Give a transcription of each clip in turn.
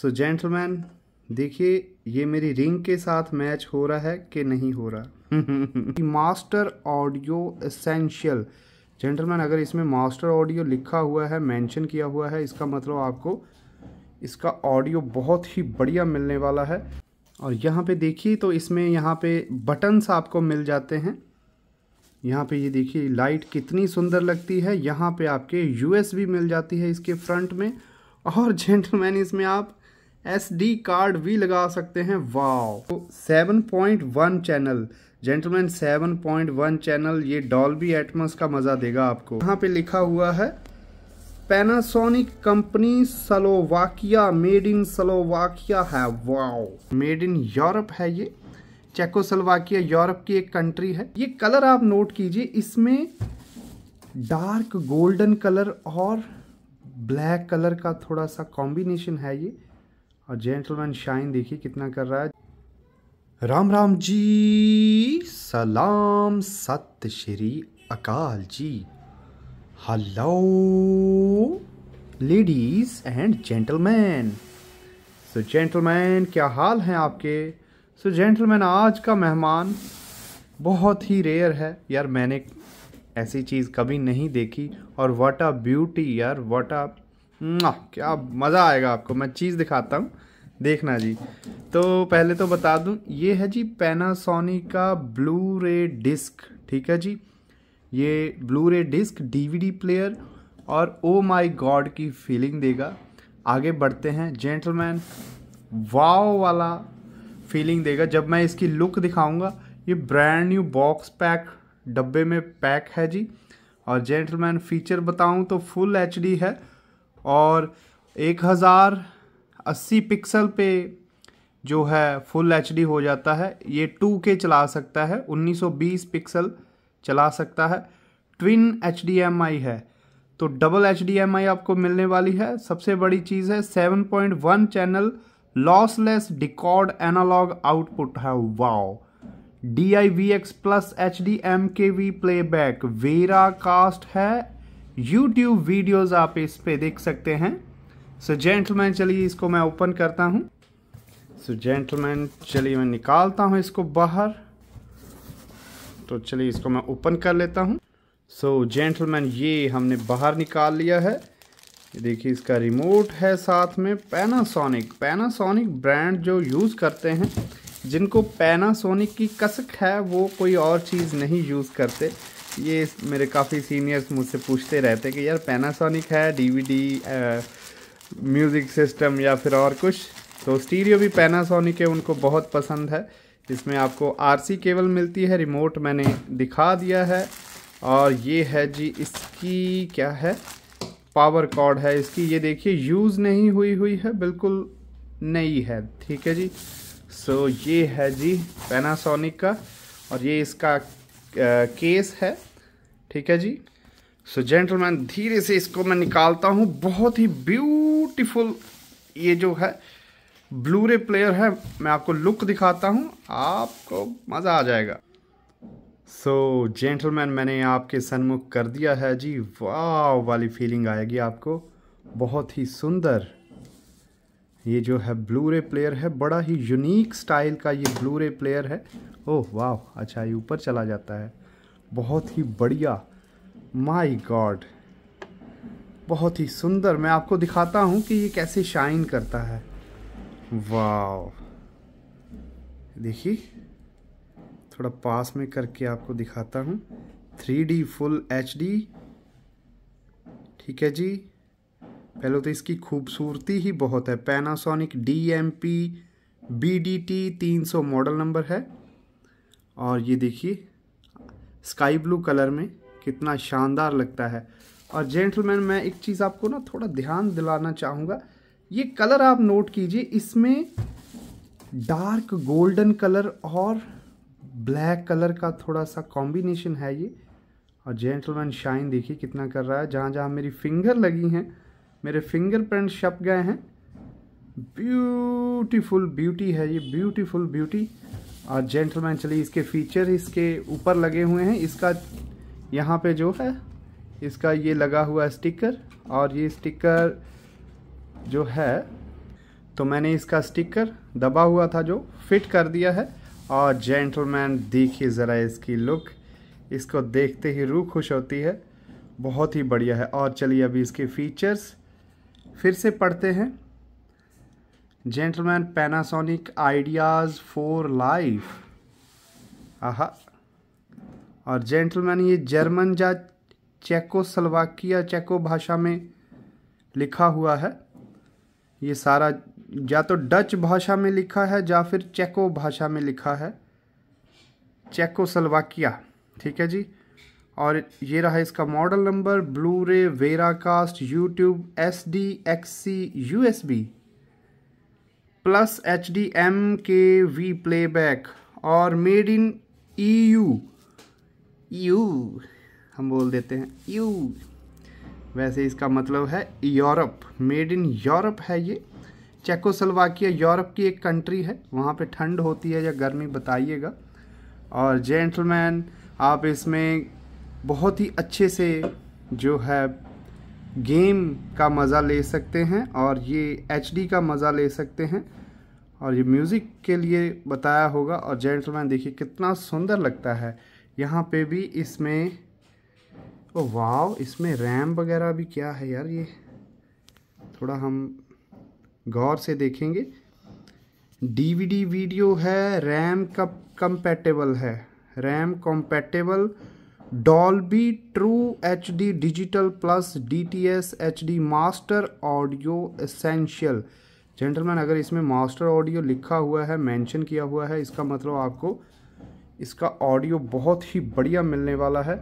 सो gentleman देखिए ये मेरी रिंग के साथ मैच हो रहा है कि नहीं हो रहा मास्टर ऑडियो एसेंशियल जेंटलमैन अगर इसमें मास्टर ऑडियो लिखा हुआ है मेंशन किया हुआ है इसका मतलब आपको इसका ऑडियो बहुत ही बढ़िया मिलने वाला है और यहाँ पे देखिए तो इसमें यहाँ पे बटन्स आपको मिल जाते हैं यहाँ पे ये देखिए लाइट कितनी सुंदर लगती है यहाँ पे आपके यूएसबी मिल जाती है इसके फ्रंट में और जेंटलमैन इसमें आप एस डी कार्ड भी लगा सकते हैं वाओ तो one channel gentleman seven point one channel ये डॉल्बी एटमस का मज़ा देगा आपको यहाँ पे लिखा हुआ है Panasonic company Slovakia made in Slovakia है वाओ मेड इन यूरोप है ये चेकोसलवाकिया यूरोप की एक कंट्री है ये कलर आप नोट कीजिए इसमें डार्क गोल्डन कलर और ब्लैक कलर का थोड़ा सा कॉम्बिनेशन है ये और जेंटलमैन शाइन देखिए कितना कर रहा है राम राम जी सलाम सत श्री अकाल जी hello ladies and gentleman so gentleman क्या हाल हैं आपके सो so, जेंटलमैन आज का मेहमान बहुत ही रेयर है यार मैंने ऐसी चीज़ कभी नहीं देखी और वट आ ब्यूटी यार वट आ क्या मज़ा आएगा आपको मैं चीज़ दिखाता हूँ देखना जी तो पहले तो बता दूँ ये है जी पैनासोनिक का ब्लू रे डिस्क ठीक है जी ये ब्लू रे डिस्क डीवीडी प्लेयर और ओ माय गॉड की फीलिंग देगा आगे बढ़ते हैं जेंटलमैन वाओ वाला फीलिंग देगा जब मैं इसकी लुक दिखाऊंगा ये ब्रांड न्यू बॉक्स पैक डब्बे में पैक है जी और जेंटलमैन फीचर बताऊं तो फुल एच है और एक हज़ार अस्सी पिक्सल पे जो है फुल एच हो जाता है ये टू के चला सकता है 1920 पिक्सल चला सकता है ट्विन एच है तो डबल एच आपको मिलने वाली है सबसे बड़ी चीज़ है 7.1 channel lossless decode analogue output है wow D I V X plus H D M K V playback VIERA cast है यूट्यूब वीडियोज़ आप इस पे देख सकते हैं सो जेंटलमैन चलिए इसको मैं ओपन करता हूँ सो जेंटलमैन चलिए मैं निकालता हूँ इसको बाहर तो चलिए इसको मैं ओपन कर लेता हूँ सो so, जेंटलमैन ये हमने बाहर निकाल लिया है देखिए इसका रिमोट है साथ में पैनासोनिक पैनासोनिक ब्रांड जो यूज़ करते हैं जिनको पैनासोनिक की कसक है वो कोई और चीज़ नहीं यूज़ करते ये मेरे काफ़ी सीनियर्स मुझसे पूछते रहते कि यार पैनासोनिक है डीवीडी म्यूज़िक सिस्टम या फिर और कुछ तो स्टीरियो भी पैनासोनिक है उनको बहुत पसंद है इसमें आपको आरसी केबल मिलती है रिमोट मैंने दिखा दिया है और ये है जी इसकी क्या है पावर कॉर्ड है इसकी ये देखिए यूज़ नहीं हुई हुई है बिल्कुल नई है ठीक है जी सो so, ये है जी पैनासोनिक का और ये इसका केस है ठीक है जी सो so, जेंटलमैन धीरे से इसको मैं निकालता हूँ बहुत ही ब्यूटीफुल ये जो है ब्लू रे प्लेयर है मैं आपको लुक दिखाता हूँ आपको मज़ा आ जाएगा सो so, जेंटलमैन मैंने आपके सन्मुख कर दिया है जी वाह वाली फीलिंग आएगी आपको बहुत ही सुंदर ये जो है ब्लू रे प्लेयर है बड़ा ही यूनिक स्टाइल का ये ब्लू रे प्लेयर है ओह oh, वाह अच्छा ये ऊपर चला जाता है बहुत ही बढ़िया माय गॉड बहुत ही सुंदर मैं आपको दिखाता हूँ कि ये कैसे शाइन करता है वाह देखिए थोड़ा पास में करके आपको दिखाता हूँ three D full H D ठीक है जी पहले तो इसकी खूबसूरती ही बहुत है Panasonic D M P B D T तीन सौ मॉडल नंबर है और ये देखिए स्काई ब्लू कलर में कितना शानदार लगता है और जेंटलमैन मैं एक चीज़ आपको ना थोड़ा ध्यान दिलाना चाहूँगा ये कलर आप नोट कीजिए इसमें डार्क गोल्डन कलर और ब्लैक कलर का थोड़ा सा कॉम्बिनेशन है ये और जेंटलमैन शाइन देखिए कितना कर रहा है जहाँ जहाँ मेरी फिंगर लगी हैं मेरे फिंगरप्रिंट छप गए हैं ब्यूटीफुल ब्यूटी है ये ब्यूटीफुल ब्यूटी और जेंटलमैन चलिए इसके फीचर इसके ऊपर लगे हुए हैं इसका यहाँ पे जो है इसका ये लगा हुआ स्टिकर और ये स्टिकर जो है तो मैंने इसका स्टिकर दबा हुआ था जो फिट कर दिया है और जेंटलमैन देखिए ज़रा इसकी लुक इसको देखते ही रूह खुश होती है बहुत ही बढ़िया है और चलिए अभी इसके फीचर्स फिर से पढ़ते हैं gentleman Panasonic ideas for life aha और जेंटलमैन ये जर्मन या चेको सलवाकिया चेको भाषा में लिखा हुआ है ये सारा या तो डच भाषा में लिखा है या फिर चेको भाषा में लिखा है चेको सलवाकिया ठीक है जी और ये रहा इसका model number Blu ray VIERA cast YouTube S D X C U S B plus H D M K V playback और made in E U U हम बोल देते हैं यू e वैसे इसका मतलब है यूरोप मेड इन यूरोप है ये सलवाकिया यूरोप की एक कंट्री है वहाँ पे ठंड होती है या गर्मी बताइएगा और जेंटलमैन आप इसमें बहुत ही अच्छे से जो है गेम का मज़ा ले सकते हैं और ये एच का मज़ा ले सकते हैं और ये म्यूज़िक के लिए बताया होगा और जेंटलमैन देखिए कितना सुंदर लगता है यहाँ पे भी इसमें ओ वाव इसमें रैम वगैरह भी क्या है यार ये थोड़ा हम गौर से देखेंगे डीवीडी वीडियो है रैम कब कम्पैटेबल है RAM compatible Dolby true H D digital plus D T S H D master audio essential gentleman अगर इसमें मास्टर ऑडियो लिखा हुआ है मेंशन किया हुआ है इसका मतलब आपको इसका ऑडियो बहुत ही बढ़िया मिलने वाला है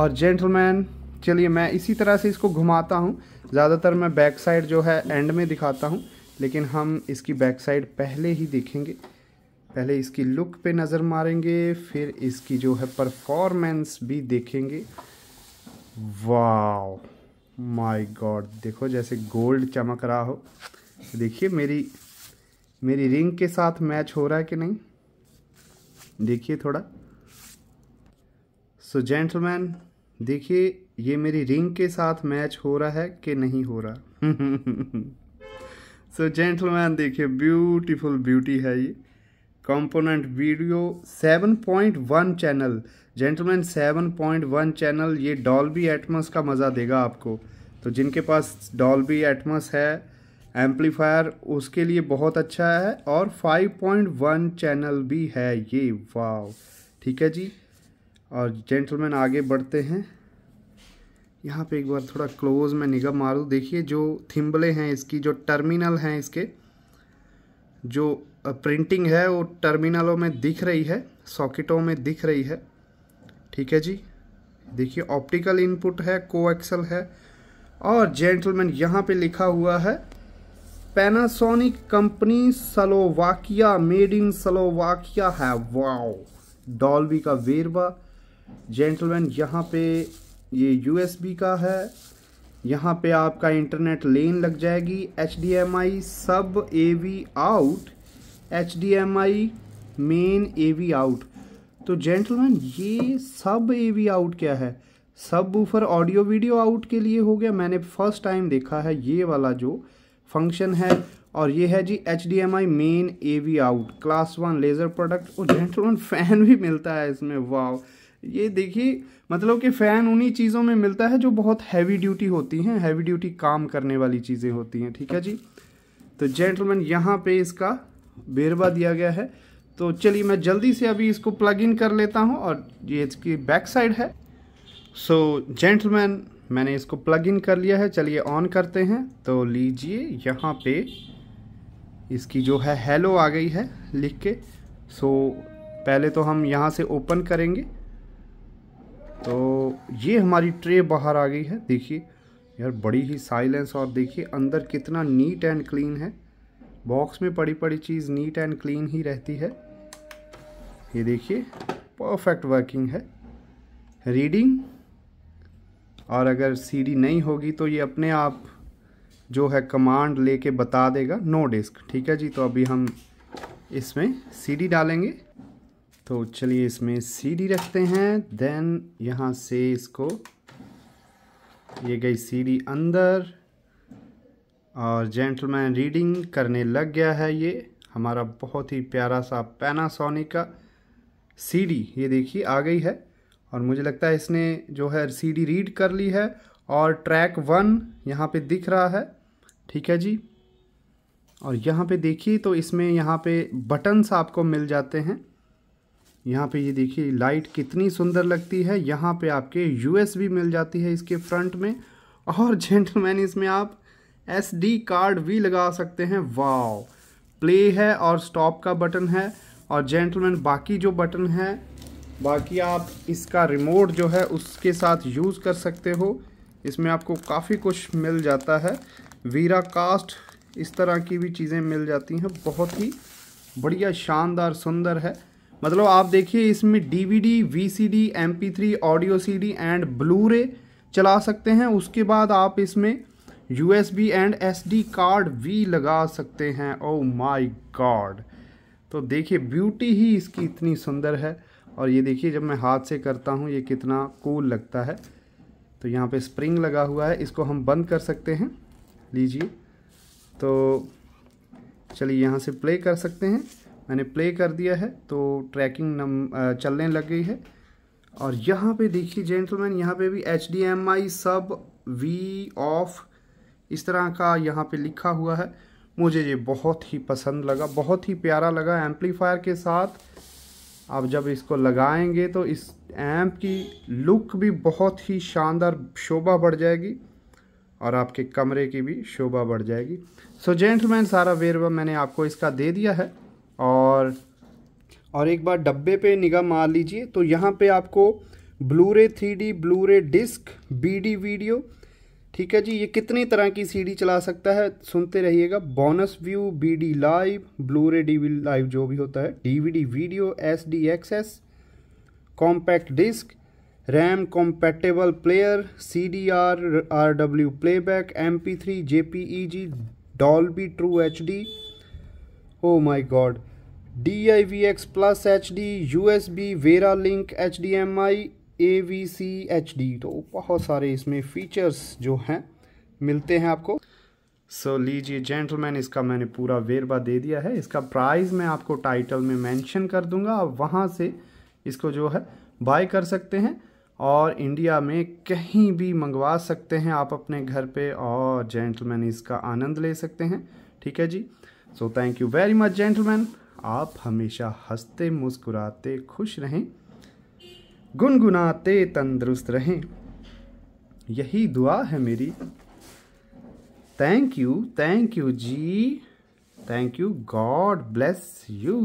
और जेंटलमैन चलिए मैं इसी तरह से इसको घुमाता हूँ ज़्यादातर मैं बैक साइड जो है एंड में दिखाता हूँ लेकिन हम इसकी बैक साइड पहले ही देखेंगे पहले इसकी लुक पे नज़र मारेंगे फिर इसकी जो है परफॉर्मेंस भी देखेंगे वाह माय गॉड देखो जैसे गोल्ड चमक रहा हो देखिए मेरी मेरी रिंग के साथ मैच हो रहा है कि नहीं देखिए थोड़ा सो so, जेंटलमैन देखिए ये मेरी रिंग के साथ मैच हो रहा है कि नहीं हो रहा सो जेंटलमैन देखिए ब्यूटीफुल ब्यूटी है ये component video 7.1 channel gentleman 7.1 channel ये डॉल्बी एटमस का मज़ा देगा आपको तो जिनके पास डॉल्बी एटमस है एम्पलीफायर उसके लिए बहुत अच्छा है और 5.1 चैनल भी है ये वाव ठीक है जी और जेंटलमैन आगे बढ़ते हैं यहाँ पे एक बार थोड़ा क्लोज में निगाह मारूँ देखिए जो थिम्बले हैं इसकी जो टर्मिनल हैं इसके जो प्रिंटिंग है वो टर्मिनलों में दिख रही है सॉकेटों में दिख रही है ठीक है जी देखिए ऑप्टिकल इनपुट है कोएक्सल है और जेंटलमैन यहाँ पे लिखा हुआ है Panasonic company Slovakia made in Slovakia है वाओ डॉल्बी का वेरवा जेंटलमैन यहाँ पे ये यूएसबी का है यहाँ पे आपका इंटरनेट लेन लग जाएगी H sub A V out H D M I main A V out तो जेंटलमैन ये सब ए वी आउट क्या है सब बूफर ऑडियो वीडियो आउट के लिए हो गया मैंने फर्स्ट टाइम देखा है ये वाला जो फंक्शन है और ये है जी H D M I main A V out class one laser product और जेंटलमैन फ़ैन भी मिलता है इसमें वाव ये देखिए मतलब कि फ़ैन उन्हीं चीज़ों में मिलता है जो बहुत हैवी ड्यूटी होती हैं हैवी ड्यूटी काम करने वाली चीज़ें होती हैं ठीक है जी तो जेंटलमैन यहाँ पे इसका बेरवा दिया गया है तो चलिए मैं जल्दी से अभी इसको प्लग इन कर लेता हूँ और ये इसकी बैक साइड है सो so, जेंटलमैन मैंने इसको प्लग इन कर लिया है चलिए ऑन करते हैं तो लीजिए यहाँ पे इसकी जो है हेलो आ गई है लिख के सो so, पहले तो हम यहाँ से ओपन करेंगे तो ये हमारी ट्रे बाहर आ गई है देखिए यार बड़ी ही साइलेंस और देखिए अंदर कितना नीट एंड क्लीन है बॉक्स में पड़ी पड़ी चीज़ नीट एंड क्लीन ही रहती है ये देखिए परफेक्ट वर्किंग है रीडिंग और अगर सीडी नहीं होगी तो ये अपने आप जो है कमांड लेके बता देगा नो डिस्क ठीक है जी तो अभी हम इसमें सीडी डालेंगे तो चलिए इसमें सीडी रखते हैं देन यहाँ से इसको ये गई सीडी अंदर और जेंटलमैन रीडिंग करने लग गया है ये हमारा बहुत ही प्यारा सा पैनासोनिक का सीडी ये देखिए आ गई है और मुझे लगता है इसने जो है सीडी रीड कर ली है और ट्रैक वन यहाँ पे दिख रहा है ठीक है जी और यहाँ पे देखिए तो इसमें यहाँ पे बटन्स आपको मिल जाते हैं यहाँ पे ये देखिए लाइट कितनी सुंदर लगती है यहाँ पे आपके यूएसबी मिल जाती है इसके फ्रंट में और जेंटलमैन इसमें आप एस डी कार्ड भी लगा सकते हैं वाओ प्ले है और स्टॉप का बटन है और जेंटलमैन बाकी जो बटन है बाकी आप इसका रिमोट जो है उसके साथ यूज़ कर सकते हो इसमें आपको काफ़ी कुछ मिल जाता है वीरा कास्ट इस तरह की भी चीज़ें मिल जाती हैं बहुत ही बढ़िया शानदार सुंदर है मतलब आप देखिए इसमें DVD, VCD, three audio CD and Blu ray चला सकते हैं उसके बाद आप इसमें U S B and S D card भी लगा सकते हैं ओ माई गॉड तो देखिए ब्यूटी ही इसकी इतनी सुंदर है और ये देखिए जब मैं हाथ से करता हूँ ये कितना कूल लगता है तो यहाँ पे स्प्रिंग लगा हुआ है इसको हम बंद कर सकते हैं लीजिए तो चलिए यहाँ से प्ले कर सकते हैं मैंने प्ले कर दिया है तो ट्रैकिंग नम चलने लग गई है और यहाँ पे देखिए जेंटलमैन यहाँ पे भी एच डी एम आई सब वी ऑफ़ इस तरह का यहाँ पे लिखा हुआ है मुझे ये बहुत ही पसंद लगा बहुत ही प्यारा लगा एम्पलीफायर के साथ आप जब इसको लगाएंगे तो इस एम्प की लुक भी बहुत ही शानदार शोभा बढ़ जाएगी और आपके कमरे की भी शोभा बढ़ जाएगी सो so, जेंटलमैन सारा वेरवा मैंने आपको इसका दे दिया है और और एक बार डब्बे पे निगाह मार लीजिए तो यहाँ पे आपको Blu ray three D Blu रे डिस्क बी डी वीडियो ठीक है जी ये कितनी तरह की सीडी चला सकता है सुनते रहिएगा bonus view BD live Blu ray D live जो भी होता है DVD video S D access compact disc RAM compatible player C D R R W playback M P three J P E G Dolby true H D oh my God D I V X plus H D U S B VIERA link H D M I A V C H D तो बहुत सारे इसमें features जो हैं मिलते हैं आपको सो so, लीजिए जेंटलमैन इसका मैंने पूरा वेरबा दे दिया है इसका प्राइस मैं आपको टाइटल में मेंशन कर दूंगा आप वहाँ से इसको जो है बाय कर सकते हैं और इंडिया में कहीं भी मंगवा सकते हैं आप अपने घर पे और जेंटलमैन इसका आनंद ले सकते हैं ठीक है जी so thank you very much gentleman आप हमेशा हंसते मुस्कुराते खुश रहें गुनगुनाते तंदुरुस्त रहें यही दुआ है मेरी थैंक यू थैंक यू जी thank you God bless you